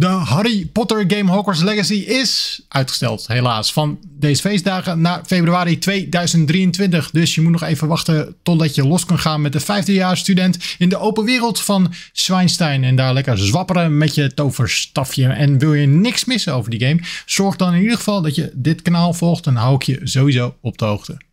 De Harry Potter game Hogwarts Legacy is uitgesteld, helaas. Van deze feestdagen naar februari 2023. Dus je moet nog even wachten totdat je los kan gaan met de vijfdejaarsstudent in de open wereld van Zwijnstein. En daar lekker zwapperen met je toverstafje. En wil je niks missen over die game? Zorg dan in ieder geval dat je dit kanaal volgt. Dan hou ik je sowieso op de hoogte.